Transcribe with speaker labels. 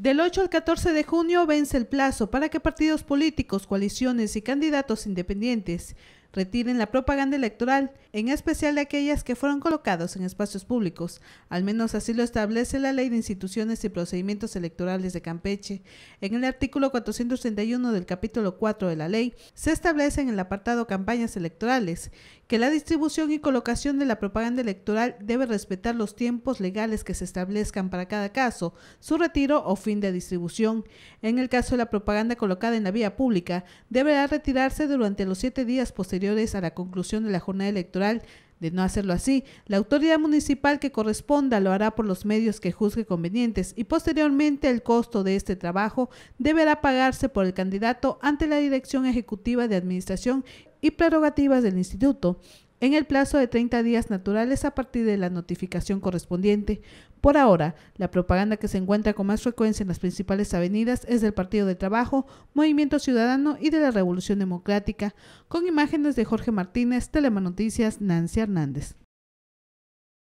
Speaker 1: Del 8 al 14 de junio vence el plazo para que partidos políticos, coaliciones y candidatos independientes retiren la propaganda electoral, en especial de aquellas que fueron colocadas en espacios públicos. Al menos así lo establece la Ley de Instituciones y Procedimientos Electorales de Campeche. En el artículo 431 del capítulo 4 de la ley, se establece en el apartado Campañas electorales que la distribución y colocación de la propaganda electoral debe respetar los tiempos legales que se establezcan para cada caso, su retiro o fin de distribución. En el caso de la propaganda colocada en la vía pública, deberá retirarse durante los siete días posteriores a la conclusión de la jornada electoral. De no hacerlo así, la autoridad municipal que corresponda lo hará por los medios que juzgue convenientes y posteriormente el costo de este trabajo deberá pagarse por el candidato ante la Dirección Ejecutiva de Administración y Prerrogativas del Instituto en el plazo de 30 días naturales a partir de la notificación correspondiente. Por ahora, la propaganda que se encuentra con más frecuencia en las principales avenidas es del Partido de Trabajo, Movimiento Ciudadano y de la Revolución Democrática, con imágenes de Jorge Martínez, Telemanoticias, Nancy Hernández.